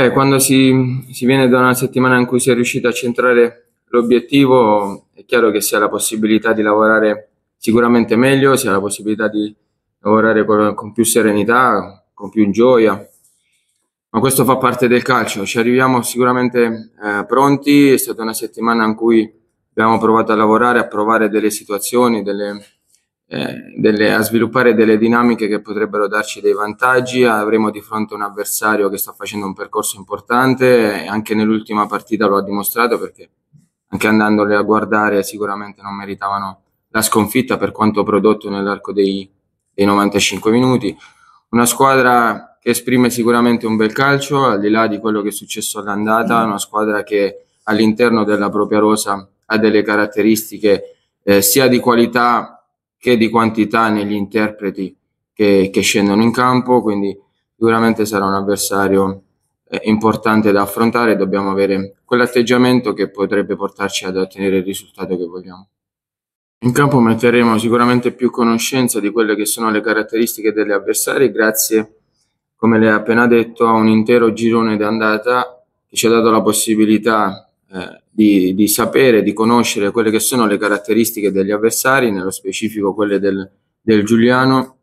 Eh, quando si, si, viene da una settimana in cui si è riuscito a centrare l'obiettivo, è chiaro che si ha la possibilità di lavorare sicuramente meglio, si ha la possibilità di lavorare con, con più serenità, con più gioia, ma questo fa parte del calcio, ci arriviamo sicuramente eh, pronti, è stata una settimana in cui abbiamo provato a lavorare, a provare delle situazioni, delle, eh, delle, a sviluppare delle dinamiche che potrebbero darci dei vantaggi. Avremo di fronte un avversario che sta facendo un percorso importante, anche nell'ultima partita lo ha dimostrato perché anche andandole a guardare sicuramente non meritavano la sconfitta per quanto prodotto nell'arco dei, dei 95 minuti. Una squadra che esprime sicuramente un bel calcio, al di là di quello che è successo all'andata, una squadra che all'interno della propria rosa ha delle caratteristiche eh, sia di qualità che di quantità negli interpreti che, che scendono in campo, quindi sicuramente sarà un avversario eh, importante da affrontare, dobbiamo avere quell'atteggiamento che potrebbe portarci ad ottenere il risultato che vogliamo. In campo metteremo sicuramente più conoscenza di quelle che sono le caratteristiche degli avversari grazie, come le ha appena detto, a un intero girone d'andata che ci ha dato la possibilità eh, di, di, sapere, di conoscere quelle che sono le caratteristiche degli avversari, nello specifico quelle del, del Giuliano,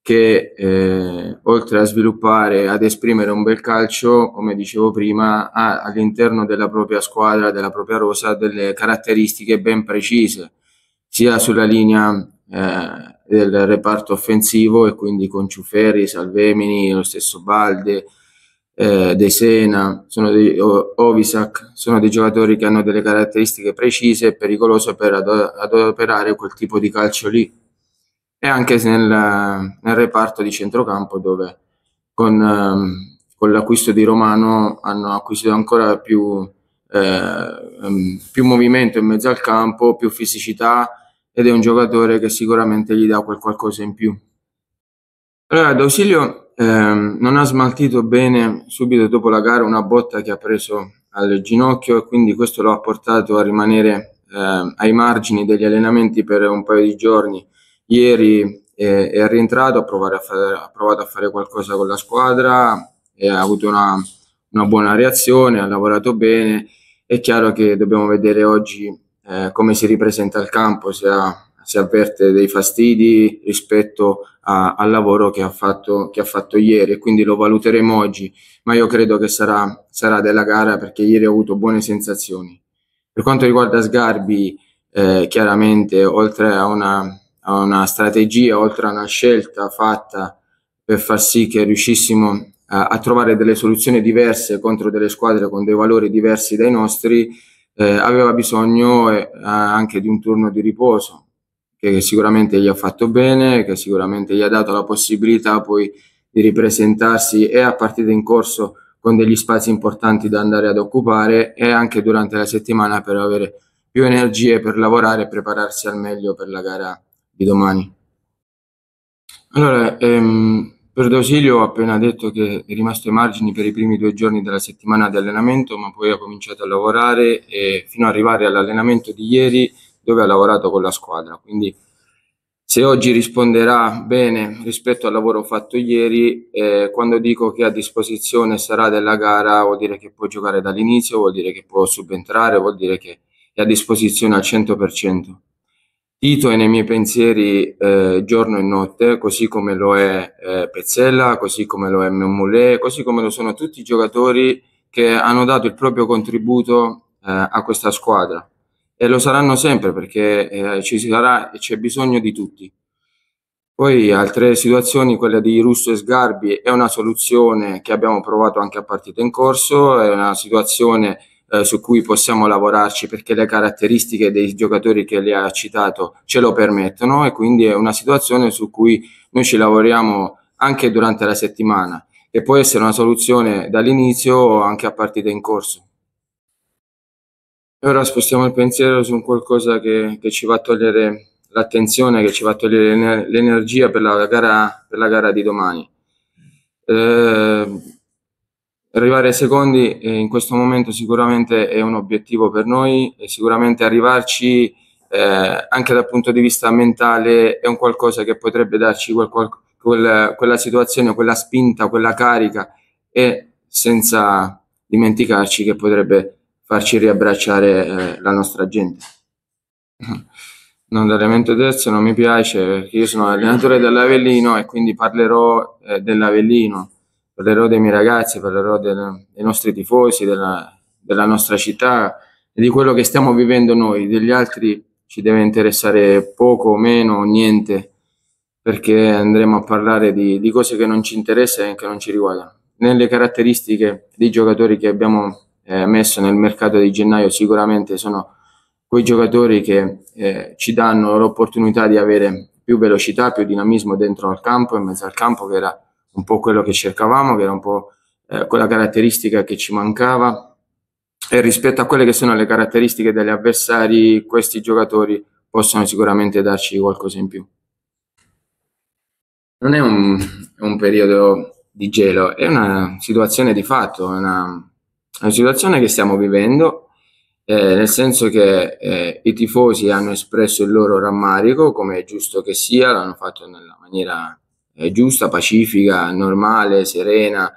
che eh, oltre a sviluppare, ad esprimere un bel calcio, come dicevo prima, ha all'interno della propria squadra, della propria rosa, delle caratteristiche ben precise, sia sulla linea eh, del reparto offensivo e quindi con Ciuferri, Salvemini, lo stesso Balde, eh, De Sena, sono dei, o, Ovisac, sono dei giocatori che hanno delle caratteristiche precise e pericolose per adoperare quel tipo di calcio lì. E anche nel, nel reparto di centrocampo dove con, ehm, con, l'acquisto di Romano hanno acquisito ancora più, eh, ehm, più movimento in mezzo al campo, più fisicità ed è un giocatore che sicuramente gli dà quel qualcosa in più. Allora, D'Ausilio ehm, non ha smaltito bene subito dopo la gara una botta che ha preso al ginocchio e quindi questo lo ha portato a rimanere eh, ai margini degli allenamenti per un paio di giorni. Ieri è, è rientrato, ha provato, a fare, ha provato a fare qualcosa con la squadra e ha avuto una, una buona reazione, ha lavorato bene. È chiaro che dobbiamo vedere oggi eh, come si ripresenta il campo, se ha si avverte dei fastidi rispetto a, al lavoro che ha, fatto, che ha fatto ieri e quindi lo valuteremo oggi, ma io credo che sarà, sarà della gara perché ieri ho avuto buone sensazioni. Per quanto riguarda Sgarbi, eh, chiaramente oltre a una, a una, strategia, oltre a una scelta fatta per far sì che riuscissimo eh, a trovare delle soluzioni diverse contro delle squadre con dei valori diversi dai nostri, eh, aveva bisogno eh, anche di un turno di riposo, che sicuramente gli ha fatto bene, che sicuramente gli ha dato la possibilità poi di ripresentarsi e a partita in corso con degli spazi importanti da andare ad occupare e anche durante la settimana per avere più energie per lavorare e prepararsi al meglio per la gara di domani. Allora, ehm, per D'Ausilio ho appena detto che è rimasto ai margini per i primi due giorni della settimana di allenamento, ma poi ha cominciato a lavorare e fino ad arrivare all'allenamento di ieri dove ha lavorato con la squadra. Quindi se oggi risponderà bene rispetto al lavoro fatto ieri, eh, quando dico che a disposizione sarà della gara vuol dire che può giocare dall'inizio, vuol dire che può subentrare, vuol dire che è a disposizione al 100%. Tito è nei miei pensieri eh, giorno e notte, così come lo è eh, Pezzella, così come lo è Memulé, così come lo sono tutti i giocatori che hanno dato il proprio contributo eh, a questa squadra e lo saranno sempre perché eh, ci sarà e c'è bisogno di tutti. Poi altre situazioni, quella di Russo e Sgarbi, è una soluzione che abbiamo provato anche a partita in corso, è una situazione eh, su cui possiamo lavorarci perché le caratteristiche dei giocatori che li ha citato ce lo permettono e quindi è una situazione su cui noi ci lavoriamo anche durante la settimana e può essere una soluzione dall'inizio anche a partita in corso. E ora spostiamo il pensiero su qualcosa che, che ci va a togliere l'attenzione, che ci va a togliere l'energia per la gara, per la gara di domani. Eh, arrivare secondi eh, in questo momento sicuramente è un obiettivo per noi e sicuramente arrivarci eh, anche dal punto di vista mentale è un qualcosa che potrebbe darci quel, quel, quel, quella situazione, quella spinta, quella carica e senza dimenticarci che potrebbe farci riabbracciare eh, la nostra gente. Non L'allenamento destro non mi piace io sono allenatore dell'Avellino e quindi parlerò eh, dell'Avellino, parlerò dei miei ragazzi, parlerò del, dei nostri tifosi, della, della nostra città e di quello che stiamo vivendo noi, degli altri ci deve interessare poco, o meno, niente, perché andremo a parlare di, di cose che non ci interessano e che non ci riguardano, nelle caratteristiche dei giocatori che abbiamo eh, messo nel mercato di gennaio sicuramente sono quei giocatori che eh, ci danno l'opportunità di avere più velocità, più dinamismo dentro al campo, e mezzo al campo, che era un po' quello che cercavamo, che era un po' eh, quella caratteristica che ci mancava. E rispetto a quelle che sono le caratteristiche degli avversari, questi giocatori possono sicuramente darci qualcosa in più. Non è un, un periodo di gelo, è una situazione di fatto, una, è una situazione che stiamo vivendo, eh, nel senso che eh, i tifosi hanno espresso il loro rammarico, come è giusto che sia, l'hanno fatto nella maniera eh, giusta, pacifica, normale, serena.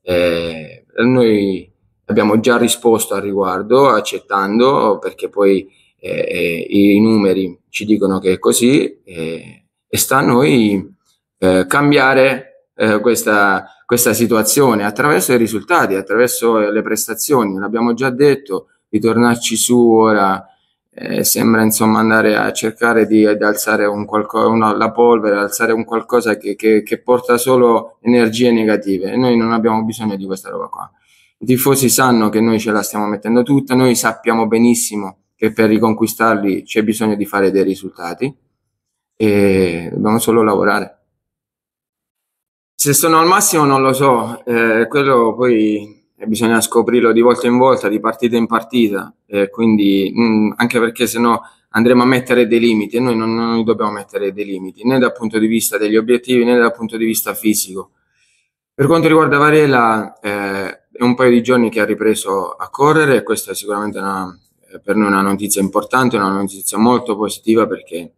Eh, noi abbiamo già risposto al riguardo, accettando, perché poi eh, eh, i numeri ci dicono che è così, e sta a noi cambiare eh, questa, questa situazione attraverso i risultati, attraverso le prestazioni. L'abbiamo già detto, ritornarci su ora eh, sembra insomma andare a cercare di, di alzare un qualco, una, la polvere, alzare un qualcosa che, che, che, porta solo energie negative e noi non abbiamo bisogno di questa roba qua. I tifosi sanno che noi ce la stiamo mettendo tutta, noi sappiamo benissimo che per riconquistarli c'è bisogno di fare dei risultati e dobbiamo solo lavorare. Se sono al massimo non lo so, eh, quello poi bisogna scoprirlo di volta in volta, di partita in partita, eh, quindi mh, mm, anche perché sennò andremo a mettere dei limiti e noi non, non dobbiamo mettere dei limiti né dal punto di vista degli obiettivi né dal punto di vista fisico. Per quanto riguarda Varela, eh, è un paio di giorni che ha ripreso a correre e questa è sicuramente una, eh, per noi una notizia importante, una notizia molto positiva perché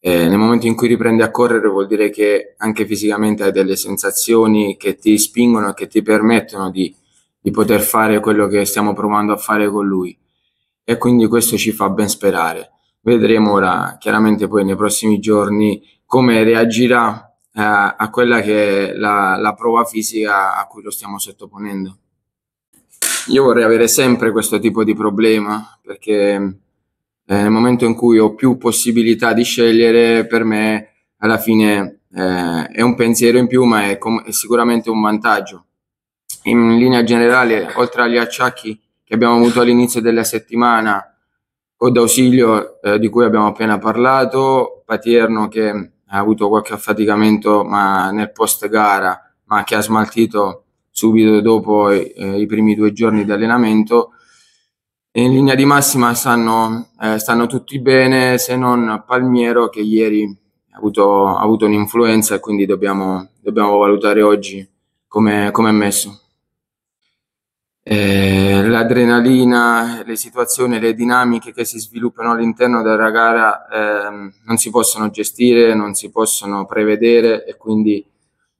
eh, nel momento in cui riprendi a correre vuol dire che anche fisicamente hai delle sensazioni che ti spingono e che ti permettono di, di, poter fare quello che stiamo provando a fare con lui e quindi questo ci fa ben sperare. Vedremo ora chiaramente poi nei prossimi giorni come reagirà eh, a quella che è la, la prova fisica a cui lo stiamo sottoponendo. Io vorrei avere sempre questo tipo di problema perché eh, nel momento in cui ho più possibilità di scegliere, per me alla fine eh, è un pensiero in più, ma è, com- è, sicuramente un vantaggio. In linea generale, oltre agli acciacchi che abbiamo avuto all'inizio della settimana, o d'ausilio eh, di cui abbiamo appena parlato, Paterno che ha avuto qualche affaticamento ma nel post gara, ma che ha smaltito subito dopo eh, i primi due giorni di allenamento, in linea di massima stanno, eh, stanno, tutti bene, se non Palmiero che ieri ha avuto, ha avuto un'influenza e quindi dobbiamo, dobbiamo, valutare oggi come, è messo. Eh, l'adrenalina, le situazioni, le dinamiche che si sviluppano all'interno della gara eh, non si possono gestire, non si possono prevedere e quindi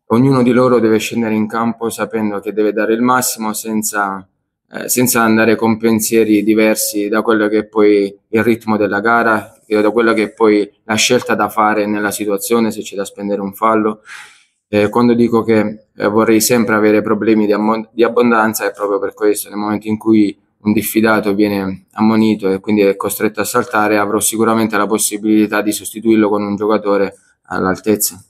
ognuno di loro deve scendere in campo sapendo che deve dare il massimo senza eh, senza andare con pensieri diversi da quello che è poi il ritmo della gara, e da quello che è poi la scelta da fare nella situazione, se c'è da spendere un fallo. Eh, quando dico che eh, vorrei sempre avere problemi di, ammon- di, abbondanza è proprio per questo, nel momento in cui un diffidato viene ammonito e quindi è costretto a saltare, avrò sicuramente la possibilità di sostituirlo con un giocatore all'altezza.